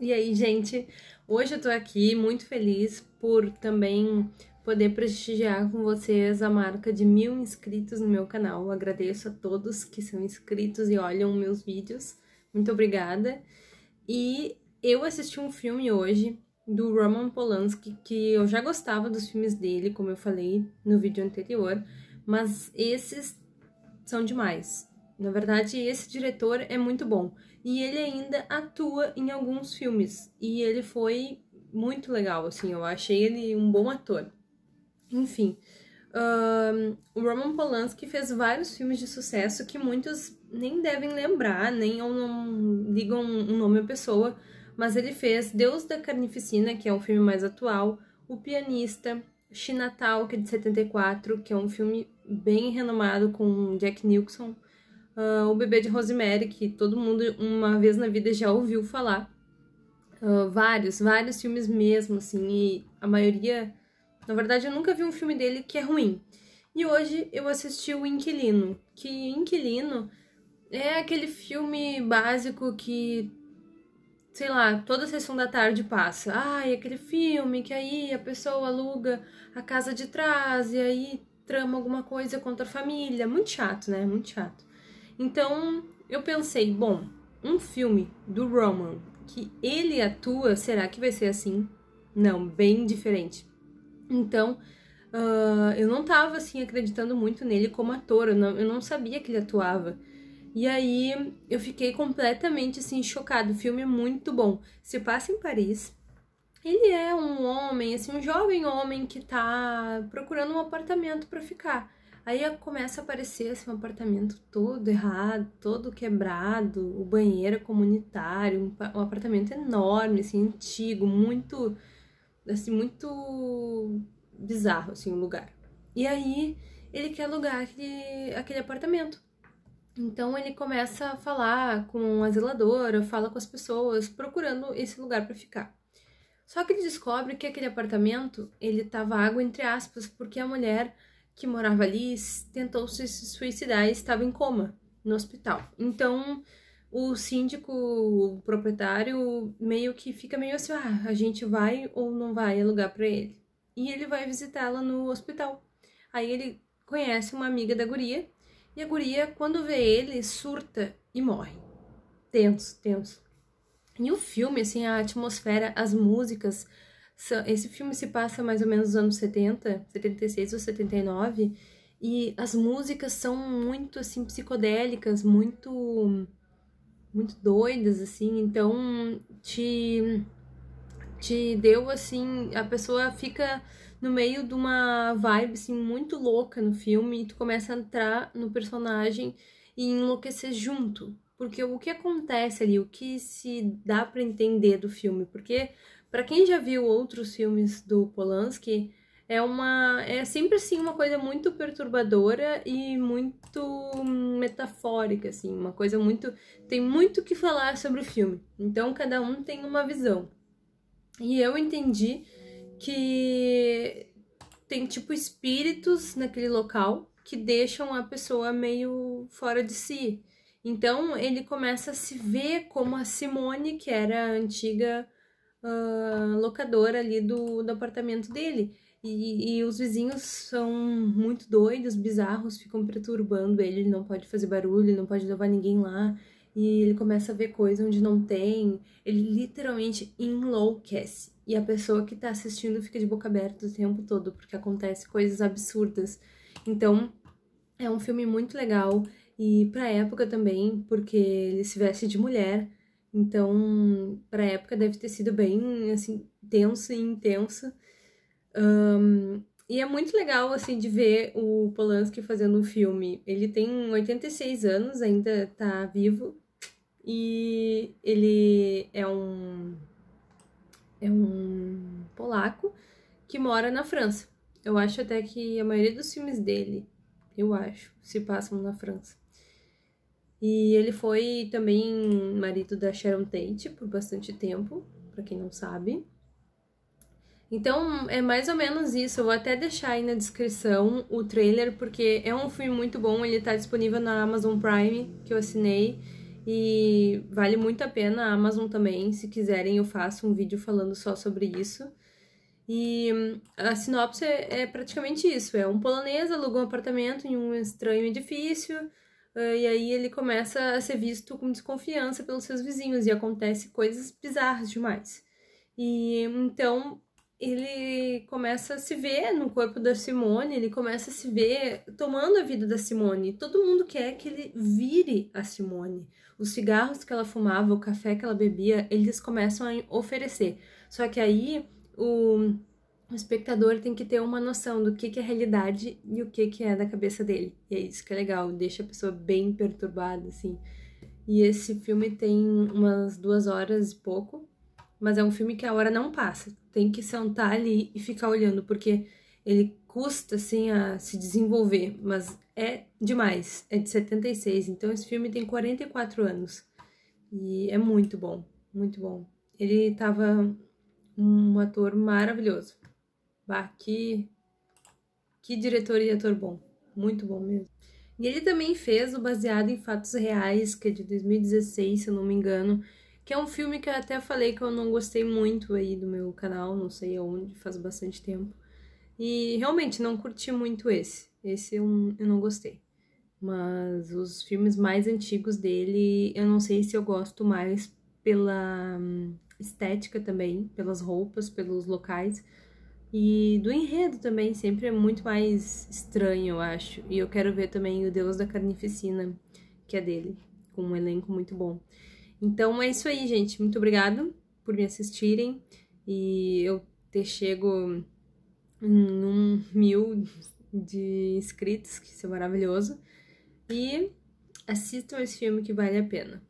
E aí, gente, hoje eu tô aqui muito feliz por também poder prestigiar com vocês a marca de mil inscritos no meu canal. Eu agradeço a todos que são inscritos e olham meus vídeos. Muito obrigada. E eu assisti um filme hoje do Roman Polanski, que eu já gostava dos filmes dele, como eu falei no vídeo anterior, mas esses são demais. Na verdade, esse diretor é muito bom. E ele ainda atua em alguns filmes. E ele foi muito legal, assim, eu achei ele um bom ator. Enfim, um, o Roman Polanski fez vários filmes de sucesso que muitos nem devem lembrar, nem ou não ligam um nome à pessoa, mas ele fez Deus da Carnificina, que é um filme mais atual, O Pianista, Chinatown que é de 74, que é um filme bem renomado com Jack Nicholson, uh, o bebê de Rosemary, que todo mundo uma vez na vida já ouviu falar. Uh, vários, vários filmes mesmo, assim, e a maioria. Na verdade, eu nunca vi um filme dele que é ruim. E hoje eu assisti o Inquilino, que Inquilino é aquele filme básico que sei lá, toda sessão da tarde passa. Ai, ah, aquele filme que aí a pessoa aluga a casa de trás e aí trama alguma coisa contra a família. Muito chato, né? Muito chato. Então eu pensei, bom, um filme do Roman que ele atua, será que vai ser assim? Não, bem diferente. Então uh, eu não tava assim acreditando muito nele como ator, eu não, eu não sabia que ele atuava. E aí eu fiquei completamente assim chocado. O filme é muito bom. Se passa em Paris. Ele é um homem, assim, um jovem homem que tá procurando um apartamento para ficar. Aí começa a aparecer assim, um apartamento todo errado, todo quebrado, o banheiro é comunitário, um, apartamento enorme, assim, antigo, muito assim, muito bizarro assim o lugar. E aí ele quer alugar aquele, aquele apartamento. Então ele começa a falar com a zeladora, fala com as pessoas, procurando esse lugar para ficar. Só que ele descobre que aquele apartamento ele tava água entre aspas, porque a mulher que morava ali tentou se suicidar e estava em coma no hospital. Então, o síndico, o proprietário, meio que fica meio assim: ah, a gente vai ou não vai alugar para ele. E ele vai visitá-la no hospital. Aí ele conhece uma amiga da guria e a guria, quando vê ele, surta e morre. Tenso, tenso. E o filme, assim, a atmosfera, as músicas, esse filme se passa mais ou menos nos anos 70, 76 ou 79, e as músicas são muito assim psicodélicas, muito muito doidas assim, então te te deu assim, a pessoa fica no meio de uma vibe assim muito louca no filme e tu começa a entrar no personagem e enlouquecer junto. Porque o que acontece ali, o que se dá para entender do filme, porque para quem já viu outros filmes do Polanski, é uma é sempre assim uma coisa muito perturbadora e muito hum, metafórica assim, uma coisa muito tem muito que falar sobre o filme. Então cada um tem uma visão. E eu entendi que tem tipo espíritos naquele local que deixam a pessoa meio fora de si. Então ele começa a se ver como a Simone, que era a antiga uh, locadora ali do, do apartamento dele. E, e, os vizinhos são muito doidos, bizarros, ficam perturbando ele, ele não pode fazer barulho, ele não pode levar ninguém lá. E ele começa a ver coisa onde não tem. Ele literalmente enlouquece. E a pessoa que tá assistindo fica de boca aberta o tempo todo, porque acontece coisas absurdas. Então, é um filme muito legal. E pra época também, porque ele se veste de mulher, então, para a época deve ter sido bem assim tenso e intenso. Um, e é muito legal assim de ver o Polanski fazendo um filme. Ele tem 86 anos, ainda está vivo e ele é um é um polaco que mora na França. Eu acho até que a maioria dos filmes dele, eu acho, se passam na França. E ele foi também marido da Sharon Tate por bastante tempo, para quem não sabe. Então, é mais ou menos isso. Eu vou até deixar aí na descrição o trailer, porque é um filme muito bom. Ele tá disponível na Amazon Prime, que eu assinei. E vale muito a pena a Amazon também. Se quiserem, eu faço um vídeo falando só sobre isso. E hum, a sinopse é, praticamente isso: é um polonês aluga um apartamento em um estranho edifício. Ah, e aí ele começa a ser visto com desconfiança pelos seus vizinhos e acontece coisas bizarras demais. E então ele começa a se ver no corpo da Simone, ele começa a se ver tomando a vida da Simone. Todo mundo quer que ele vire a Simone. Os cigarros que ela fumava, o café que ela bebia, eles começam a oferecer. Só que aí o o espectador tem que ter uma noção do que, que é realidade e o que, que é da cabeça dele. E é isso que é legal, deixa a pessoa bem perturbada, assim. E esse filme tem umas duas horas e pouco, mas é um filme que a hora não passa. Tem que sentar ali e ficar olhando, porque ele custa, assim, a se desenvolver, mas é demais. É de 76, então esse filme tem 44 anos. E é muito bom, muito bom. Ele tava um ator maravilhoso. Bah, que, que diretor e ator bom. Muito bom mesmo. E ele também fez o Baseado em Fatos Reais, que é de 2016, se eu não me engano, que é um filme que eu até falei que eu não gostei muito aí do meu canal, não sei aonde, faz bastante tempo. E realmente não curti muito esse. Esse eu, eu não gostei. Mas os filmes mais antigos dele, eu não sei se eu gosto mais pela hum, estética também, pelas roupas, pelos locais, e do enredo também sempre é muito mais estranho, eu acho. E eu quero ver também o Deus da Carnificina, que é dele, com um elenco muito bom. Então é isso aí, gente. Muito obrigado por me assistirem. E eu ter chego em um mil de inscritos, que isso é maravilhoso. E assistam esse filme que vale a pena.